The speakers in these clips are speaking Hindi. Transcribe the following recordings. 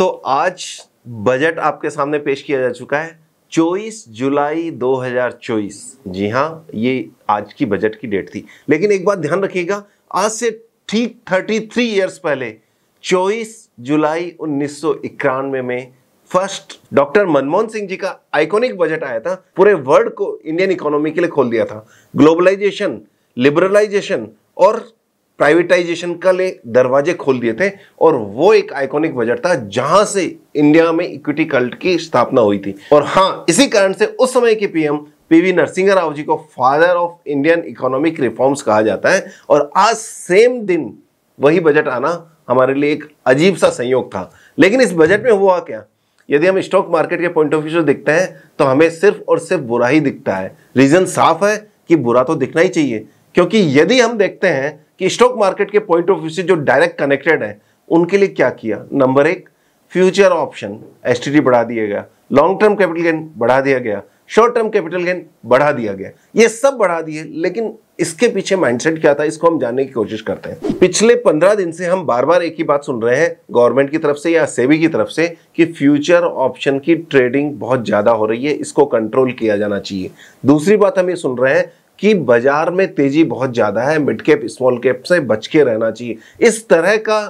तो आज बजट आपके सामने पेश किया जा चुका है चौबीस जुलाई 2024 जी हाँ ये आज की बजट की डेट थी लेकिन एक बात ध्यान रखिएगा आज से ठीक 33 इयर्स पहले 24 जुलाई उन्नीस में फर्स्ट डॉक्टर मनमोहन सिंह जी का आइकॉनिक बजट आया था पूरे वर्ल्ड को इंडियन इकोनॉमी के लिए खोल दिया था ग्लोबलाइजेशन लिबरलाइजेशन और प्राइवेटाइजेशन का ले दरवाजे खोल दिए थे और वो एक आइकॉनिक बजट था जहां से इंडिया में इक्विटी कल्ट की स्थापना हुई थी और हाँ इसी कारण से उस समय के पीएम पीवी नरसिंह राव जी को father of Indian economic reforms कहा जाता है और आज सेम दिन वही बजट आना हमारे लिए एक अजीब सा संयोग था लेकिन इस बजट में हुआ क्या यदि हम स्टॉक मार्केट के पॉइंट ऑफ व्यू से देखते हैं तो हमें सिर्फ और सिर्फ बुरा ही दिखता है रीजन साफ है कि बुरा तो दिखना ही चाहिए क्योंकि यदि हम देखते हैं कि स्टॉक मार्केट के पॉइंट ऑफ व्यू से जो डायरेक्ट कनेक्टेड है उनके लिए क्या किया नंबर एक फ्यूचर ऑप्शन एस बढ़ा दिया गया लॉन्ग टर्म कैपिटल गेन बढ़ा दिया गया शॉर्ट टर्म कैपिटल गेन बढ़ा दिया गया ये सब बढ़ा दिए लेकिन इसके पीछे माइंडसेट क्या था इसको हम जानने की कोशिश करते हैं पिछले पंद्रह दिन से हम बार बार एक ही बात सुन रहे हैं गवर्नमेंट की तरफ से या सेबी की तरफ से कि फ्यूचर ऑप्शन की ट्रेडिंग बहुत ज़्यादा हो रही है इसको कंट्रोल किया जाना चाहिए दूसरी बात हम ये सुन रहे हैं कि बाजार में तेजी बहुत ज़्यादा है मिड कैप स्मॉल कैप से बच के रहना चाहिए इस तरह का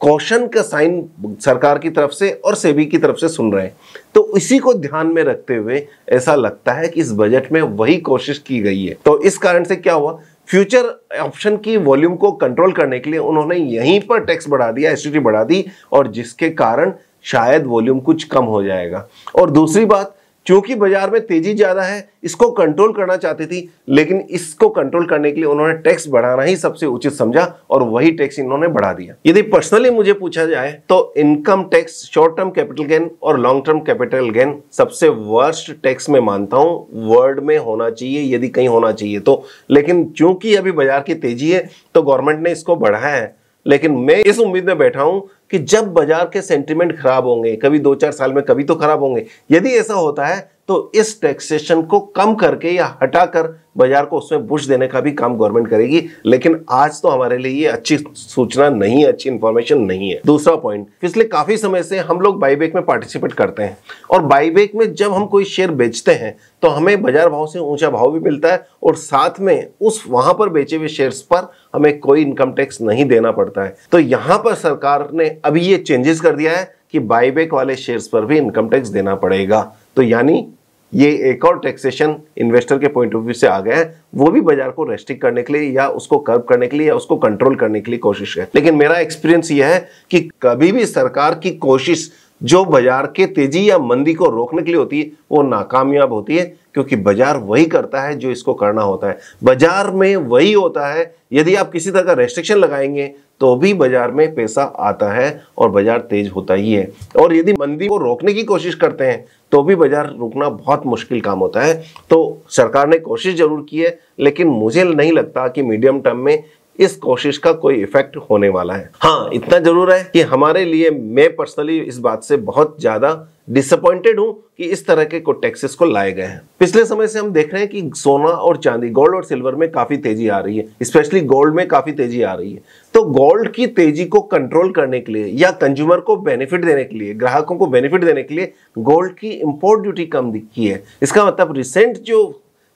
कौशन का साइन सरकार की तरफ से और सेबी की तरफ से सुन रहे हैं तो इसी को ध्यान में रखते हुए ऐसा लगता है कि इस बजट में वही कोशिश की गई है तो इस कारण से क्या हुआ फ्यूचर ऑप्शन की वॉल्यूम को कंट्रोल करने के लिए उन्होंने यहीं पर टैक्स बढ़ा दिया एस बढ़ा दी और जिसके कारण शायद वॉल्यूम कुछ कम हो जाएगा और दूसरी बात क्योंकि बाजार में तेजी ज़्यादा है इसको कंट्रोल करना चाहती थी लेकिन इसको कंट्रोल करने के लिए उन्होंने टैक्स बढ़ाना ही सबसे उचित समझा और वही टैक्स इन्होंने बढ़ा दिया यदि पर्सनली मुझे पूछा जाए तो income tax short term capital gain और लॉन्ग टर्म कैपिटल गेन सबसे वर्स्ट टैक्स में मानता हूँ वर्ल्ड में होना चाहिए यदि कहीं होना चाहिए तो लेकिन चूंकि अभी बाजार की तेजी है तो गवर्नमेंट ने इसको बढ़ाया है लेकिन मैं इस उम्मीद में बैठा हूं कि जब बाजार के सेंटिमेंट खराब होंगे कभी दो चार साल में कभी तो खराब होंगे यदि ऐसा होता है तो इस टैक्सेशन को कम करके या हटाकर बाजार को उसमें बुश देने का भी काम गवर्नमेंट करेगी लेकिन आज तो हमारे लिए ये अच्छी सूचना नहीं है अच्छी इंफॉर्मेशन नहीं है दूसरा पॉइंट पिछले काफी समय से हम लोग बाईबेक में पार्टिसिपेट करते हैं और बाईबेक में जब हम कोई शेयर बेचते हैं तो हमें बाजार भाव से ऊंचा भाव भी मिलता है और साथ में उस वहां पर बेचे हुए शेयर्स पर हमें कोई इनकम टैक्स नहीं देना पड़ता है तो यहां पर सरकार ने अभी ये चेंजेस कर दिया है कि बाईबेक वाले शेयर्स पर भी इनकम टैक्स देना पड़ेगा तो यानी ये एक और टैक्सेशन इन्वेस्टर के पॉइंट ऑफ व्यू से आ गया है वो भी बाजार को रेस्ट्रिक्ट करने के लिए या उसको कर्व करने के लिए या उसको कंट्रोल करने के लिए कोशिश है लेकिन मेरा एक्सपीरियंस ये है कि कभी भी सरकार की कोशिश जो बाजार के तेजी या मंदी को रोकने के लिए होती है वो नाकामयाब होती है क्योंकि बाजार वही करता है जो इसको करना होता है बाजार में वही होता है यदि आप किसी तरह का रेस्ट्रिक्शन लगाएंगे तो भी बाजार में पैसा आता है और बाजार तेज होता ही है और यदि मंदी को रोकने की कोशिश करते हैं तो भी बाजार रुकना बहुत मुश्किल काम होता है तो सरकार ने कोशिश जरूर की है लेकिन मुझे नहीं लगता कि मीडियम टर्म में इस कोशिश का कोई इफेक्ट होने वाला है हाँ इतना जरूर है कि हमारे लिए मैं पर्सनली इस बात से बहुत ज़्यादा डिसअपॉइंटेड हूँ कि इस तरह के टैक्सेस को लाए गए हैं पिछले समय से हम देख रहे हैं कि सोना और चांदी गोल्ड और सिल्वर में काफ़ी तेजी आ रही है स्पेशली गोल्ड में काफ़ी तेजी आ रही है तो गोल्ड की तेजी को कंट्रोल करने के लिए या कंज्यूमर को बेनिफिट देने के लिए ग्राहकों को बेनिफिट देने के लिए गोल्ड की इम्पोर्ट ड्यूटी कम की है इसका मतलब रिसेंट जो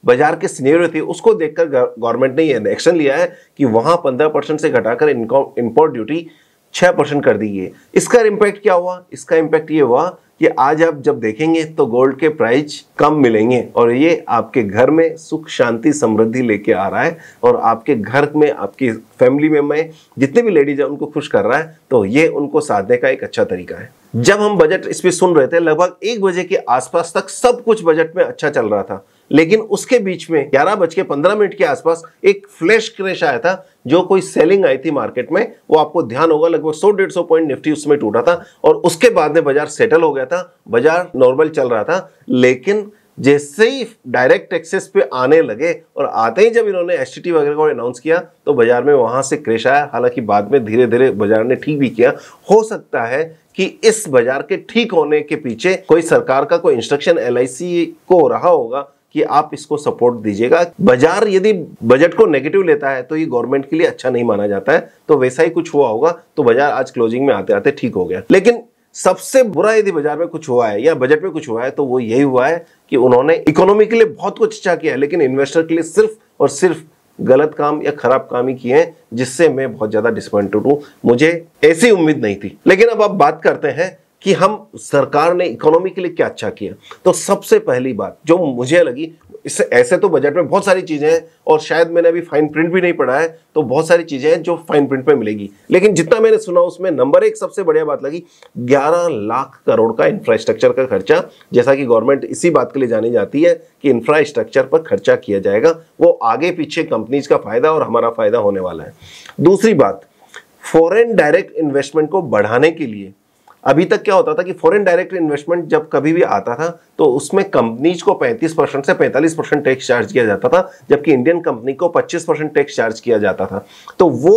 बाजार के सीनियर थे उसको देखकर गवर्नमेंट ने एक्शन लिया है कि वहाँ पंद्रह परसेंट से घटाकर इम्पोर्ट ड्यूटी छः परसेंट कर दी है इसका इम्पैक्ट क्या हुआ इसका इम्पैक्ट ये हुआ कि आज आप जब देखेंगे तो गोल्ड के प्राइस कम मिलेंगे और ये आपके घर में सुख शांति समृद्धि लेके आ रहा है और आपके घर में आपकी फैमिली में मैं जितने भी लेडीज हैं उनको खुश कर रहा है तो ये उनको साधने का एक अच्छा तरीका है जब हम बजट इस पर सुन रहे थे लगभग एक बजे के आसपास तक सब कुछ बजट में अच्छा चल रहा था लेकिन उसके बीच में ग्यारह बज के पंद्रह मिनट के आसपास एक फ्लैश क्रैश आया था जो कोई सेलिंग आई थी मार्केट में वो आपको ध्यान होगा लगभग सौ डेढ़ सौ पॉइंट निफ्टी उसमें टूटा था और उसके बाद में बाजार सेटल हो गया था बाजार नॉर्मल चल रहा था लेकिन जैसे ही डायरेक्ट एक्सेस पे आने लगे और आते ही जब इन्होंने एस वगैरह को अनाउंस किया तो बाजार में वहां से क्रेश आया हालांकि बाद में धीरे धीरे बाजार ने ठीक भी किया हो सकता है कि इस बाजार के ठीक होने के पीछे कोई सरकार का कोई इंस्ट्रक्शन एल को रहा होगा कि आप इसको सपोर्ट दीजिएगा बाजार यदि बजट को नेगेटिव लेता है तो ये गवर्नमेंट के लिए अच्छा नहीं माना जाता है तो वैसा ही कुछ हुआ होगा तो बाजार आज क्लोजिंग में आते आते ठीक हो गया लेकिन सबसे बुरा यदि बाजार में कुछ हुआ है या बजट में कुछ हुआ है तो वो यही हुआ है कि उन्होंने इकोनॉमी के लिए बहुत कुछ अच्छा किया है लेकिन इन्वेस्टर के लिए सिर्फ और सिर्फ गलत काम या खराब काम ही किए हैं जिससे मैं बहुत ज़्यादा डिसअपॉइंटेड हूं मुझे ऐसी उम्मीद नहीं थी लेकिन अब आप बात करते हैं कि हम सरकार ने इकोनॉमी के लिए क्या अच्छा किया तो सबसे पहली बात जो मुझे लगी इससे ऐसे तो बजट में बहुत सारी चीज़ें हैं और शायद मैंने अभी फाइन प्रिंट भी नहीं पढ़ा है तो बहुत सारी चीज़ें हैं जो फाइन प्रिंट में मिलेगी लेकिन जितना मैंने सुना उसमें नंबर एक सबसे बढ़िया बात लगी 11 लाख करोड़ का इंफ्रास्ट्रक्चर का खर्चा जैसा कि गवर्नमेंट इसी बात के लिए जानी जाती है कि इंफ्रास्ट्रक्चर पर खर्चा किया जाएगा वो आगे पीछे कंपनीज का फायदा और हमारा फायदा होने वाला है दूसरी बात फॉरन डायरेक्ट इन्वेस्टमेंट को बढ़ाने के लिए अभी तक क्या होता था कि फॉरेन डायरेक्ट इन्वेस्टमेंट जब कभी भी आता था तो उसमें कंपनीज को 35 परसेंट से 45 परसेंट टैक्स चार्ज किया जाता था जबकि इंडियन कंपनी को 25 परसेंट टैक्स चार्ज किया जाता था तो वो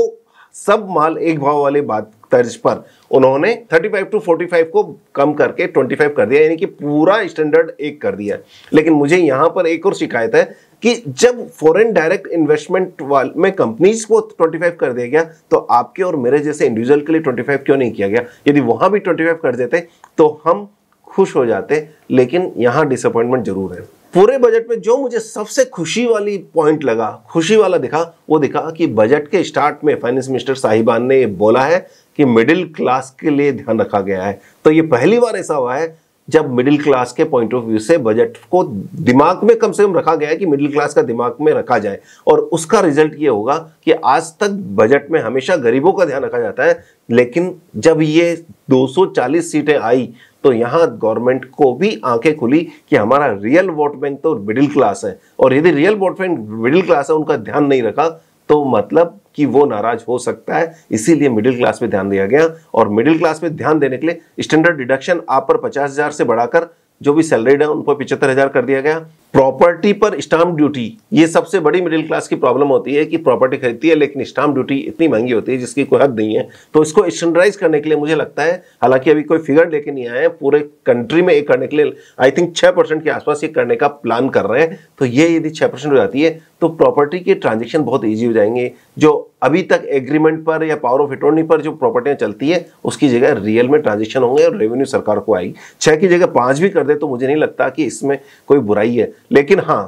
सब माल एक भाव वाले बात तर्ज पर उन्होंने 35 टू 45 को कम करके 25 कर दिया यानी कि पूरा स्टैंडर्ड एक कर दिया लेकिन मुझे यहां पर एक और शिकायत है कि जब फॉरेन डायरेक्ट इन्वेस्टमेंट वाल में कंपनीज को 25 कर दिया गया तो आपके और मेरे जैसे इंडिविजुअल के लिए 25 क्यों नहीं किया गया यदि वहां भी 25 कर देते तो हम खुश हो जाते लेकिन यहां डिसअपॉइंटमेंट जरूर है पूरे बजट में जो मुझे सबसे खुशी वाली पॉइंट लगा खुशी वाला दिखा वो दिखा कि बजट के स्टार्ट में फाइनेंस मिनिस्टर साहिबान ने ये बोला है कि मिडिल क्लास के लिए ध्यान रखा गया है तो ये पहली बार ऐसा हुआ है जब मिडिल क्लास के पॉइंट ऑफ व्यू से बजट को दिमाग में कम से कम रखा गया है कि मिडिल क्लास का दिमाग में रखा जाए और उसका रिजल्ट ये होगा कि आज तक बजट में हमेशा गरीबों का ध्यान रखा जाता है लेकिन जब ये 240 सीटें आई तो यहाँ गवर्नमेंट को भी आंखें खुली कि हमारा रियल वोट बैंक तो मिडिल क्लास है और यदि real vote bank middle class है उनका ध्यान नहीं रखा तो मतलब कि वो नाराज हो सकता है इसीलिए मिडिल क्लास पे ध्यान दिया गया और मिडिल क्लास पे ध्यान देने के लिए स्टैंडर्ड डिडक्शन आप पर पचास हज़ार से बढ़ाकर जो भी सैलरीड है उन पर पिछहत्तर हज़ार कर दिया गया प्रॉपर्टी पर स्टाम्प ड्यूटी ये सबसे बड़ी मिडिल क्लास की प्रॉब्लम होती है कि प्रॉपर्टी खरीदती है लेकिन स्टाम्प ड्यूटी इतनी महंगी होती है जिसकी कोई हद नहीं है तो इसको स्टैंडर्डाइज करने के लिए मुझे लगता है हालांकि अभी कोई फिगर लेके नहीं आए हैं पूरे कंट्री में ये करने के लिए आई थिंक छः परसेंट के आसपास ये करने का प्लान कर रहे हैं तो ये यदि छः परसेंट हो जाती है तो प्रॉपर्टी के ट्रांजेक्शन बहुत ईजी हो जाएंगे जो अभी तक एग्रीमेंट पर या पावर ऑफ अटोर्नी पर जो प्रॉपर्टियां चलती है उसकी जगह रियल में ट्रांजेक्शन होंगे और रेवेन्यू सरकार को आएगी छः की जगह पाँच भी कर दे तो मुझे नहीं लगता कि इसमें कोई बुराई है लेकिन हाँ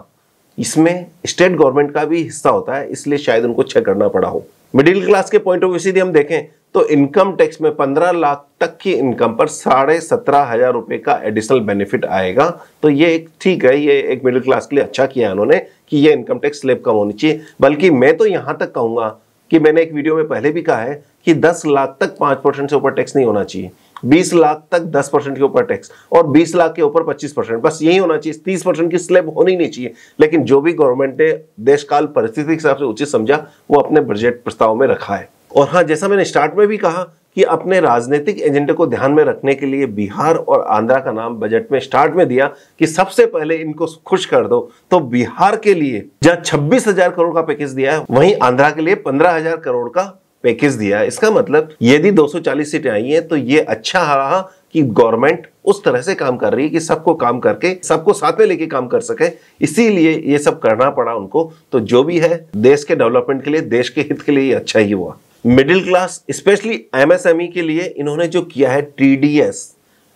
इसमें स्टेट गवर्नमेंट का भी हिस्सा होता है इसलिए शायद उनको चेक करना पड़ा हो मिडिल क्लास के पॉइंट ऑफ व्यू से हम देखें तो इनकम टैक्स में पंद्रह लाख तक की इनकम पर साढ़े सत्रह हजार रुपए का एडिशनल बेनिफिट आएगा तो ये एक ठीक है ये एक मिडिल क्लास के लिए अच्छा किया उन्होंने कि ये इनकम टैक्स स्लेब कम होनी चाहिए बल्कि मैं तो यहां तक कहूंगा कि मैंने एक वीडियो में पहले भी कहा है कि दस लाख तक पांच परसेंट से ऊपर टैक्स नहीं होना चाहिए बीस लाख तक दस परसेंट के ऊपर टैक्स और बीस लाख के ऊपर पच्चीस परसेंट बस यही होना चाहिए तीस परसेंट की स्लैब होनी नहीं चाहिए लेकिन जो भी गवर्नमेंट ने देश काल परिस्थिति के हिसाब से उचित समझा वो अपने बजट प्रस्ताव में रखा है और हाँ जैसा मैंने स्टार्ट में भी कहा कि अपने राजनीतिक एजेंडे को ध्यान में रखने के लिए बिहार और आंध्रा का नाम बजट में स्टार्ट में दिया कि सबसे पहले इनको खुश कर दो तो बिहार के लिए जहां 26000 करोड़ का पैकेज दिया है वहीं आंध्रा के लिए 15000 करोड़ का पैकेज दिया इसका मतलब यदि 240 सीटें आई हैं तो ये अच्छा रहा कि गवर्नमेंट उस तरह से काम कर रही है कि सबको काम करके सबको साथ में लेके काम कर सके इसीलिए ये सब करना पड़ा उनको तो जो भी है देश के डेवलपमेंट के लिए देश के हित के लिए अच्छा ही हुआ मिडिल क्लास स्पेशली एमएसएमई के लिए इन्होंने जो किया है टीडीएस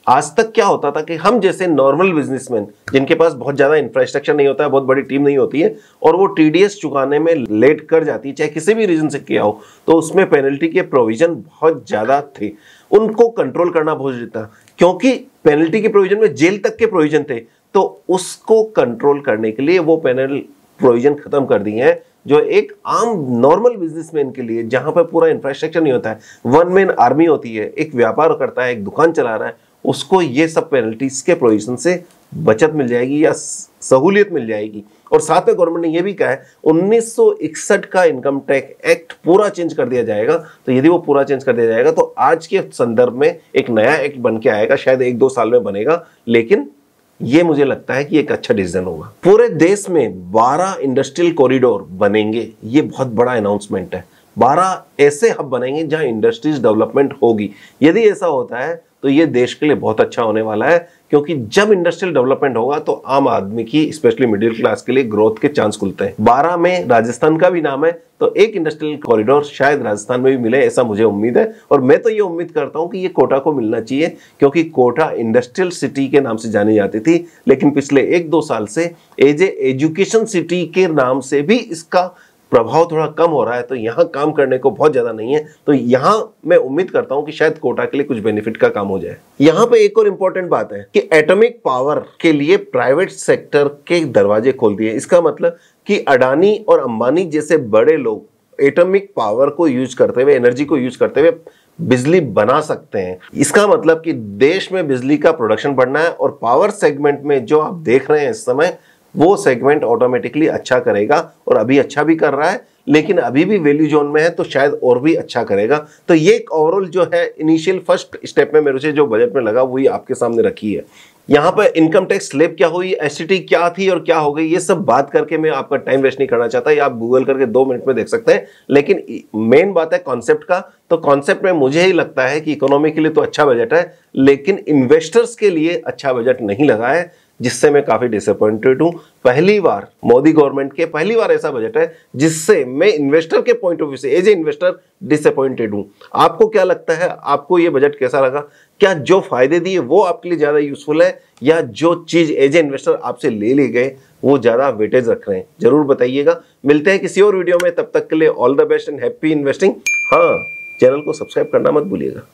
आज तक क्या होता था कि हम जैसे नॉर्मल बिजनेसमैन जिनके पास बहुत ज़्यादा इंफ्रास्ट्रक्चर नहीं होता है बहुत बड़ी टीम नहीं होती है और वो टीडीएस चुकाने में लेट कर जाती है चाहे किसी भी रीज़न से किया हो तो उसमें पेनल्टी के प्रोविज़न बहुत ज़्यादा थे उनको कंट्रोल करना बहुत था क्योंकि पेनल्टी के प्रोविज़न में जेल तक के प्रोविज़न थे तो उसको कंट्रोल करने के लिए वो पेनल प्रोविज़न ख़त्म कर दिए हैं जो एक आम नॉर्मल बिजनेसमैन के लिए जहाँ पर पूरा इंफ्रास्ट्रक्चर नहीं होता है वन मैन आर्मी होती है एक व्यापार करता है एक दुकान चला रहा है उसको ये सब पेनल्टीज के प्रोविजन से बचत मिल जाएगी या सहूलियत मिल जाएगी और साथ में गवर्नमेंट ने यह भी कहा है 1961 का इनकम टैक्स एक्ट पूरा चेंज कर दिया जाएगा तो यदि वो पूरा चेंज कर दिया जाएगा तो आज के संदर्भ में एक नया एक्ट बन के आएगा शायद एक दो साल में बनेगा लेकिन ये मुझे लगता है कि एक अच्छा डिसीजन होगा पूरे देश में 12 इंडस्ट्रियल कॉरिडोर बनेंगे ये बहुत बड़ा अनाउंसमेंट है बारह ऐसे हब बनेंगे जहां इंडस्ट्रीज डेवलपमेंट होगी यदि ऐसा होता है तो ये देश के लिए बहुत अच्छा होने वाला है क्योंकि जब इंडस्ट्रियल डेवलपमेंट होगा तो आम आदमी की स्पेशली मिडिल क्लास के लिए ग्रोथ के चांस खुलते हैं बारह में राजस्थान का भी नाम है तो एक इंडस्ट्रियल कॉरिडोर शायद राजस्थान में भी मिले ऐसा मुझे उम्मीद है और मैं तो ये उम्मीद करता हूं कि ये कोटा को मिलना चाहिए क्योंकि कोटा इंडस्ट्रियल सिटी के नाम से जानी जाती थी लेकिन पिछले एक दो साल से एज ए एजुकेशन सिटी के नाम से भी इसका प्रभाव थोड़ा कम हो रहा है तो यहाँ काम करने को बहुत ज़्यादा नहीं है तो यहाँ मैं उम्मीद करता हूँ कि शायद कोटा के लिए कुछ बेनिफिट का काम हो जाए यहाँ पे एक और इम्पोर्टेंट बात है कि एटॉमिक पावर के लिए प्राइवेट सेक्टर के दरवाजे खोल दिए इसका मतलब कि अडानी और अंबानी जैसे बड़े लोग एटॉमिक पावर को यूज करते हुए एनर्जी को यूज करते हुए बिजली बना सकते हैं इसका मतलब कि देश में बिजली का प्रोडक्शन बढ़ना है और पावर सेगमेंट में जो आप देख रहे हैं इस समय वो सेगमेंट ऑटोमेटिकली अच्छा करेगा और अभी अच्छा भी कर रहा है लेकिन अभी भी वैल्यू जोन में है तो शायद और भी अच्छा करेगा तो ये एक ओवरऑल जो है इनिशियल फर्स्ट स्टेप में मेरे से जो बजट में लगा वही आपके सामने रखी है यहाँ पर इनकम टैक्स स्लेब क्या हुई एस क्या थी और क्या हो गई ये सब बात करके मैं आपका टाइम वेस्ट नहीं करना चाहता ये आप गूगल करके दो मिनट में देख सकते हैं लेकिन मेन बात है कॉन्सेप्ट का तो कॉन्सेप्ट में मुझे ही लगता है कि इकोनॉमी के लिए तो अच्छा बजट है लेकिन इन्वेस्टर्स के लिए अच्छा बजट नहीं लगा है जिससे मैं काफ़ी डिसअपॉइंटेड हूं पहली बार मोदी गवर्नमेंट के पहली बार ऐसा बजट है जिससे मैं इन्वेस्टर के पॉइंट ऑफ व्यू से एज ए इन्वेस्टर डिसअपॉइंटेड हूं आपको क्या लगता है आपको ये बजट कैसा लगा क्या जो फायदे दिए वो आपके लिए ज़्यादा यूजफुल है या जो चीज़ एज ए इन्वेस्टर आपसे ले लिए गए वो ज़्यादा वेटेज रख रहे हैं जरूर बताइएगा मिलते हैं किसी और वीडियो में तब तक के लिए all the best and happy investing हाँ चैनल को सब्सक्राइब करना मत भूलिएगा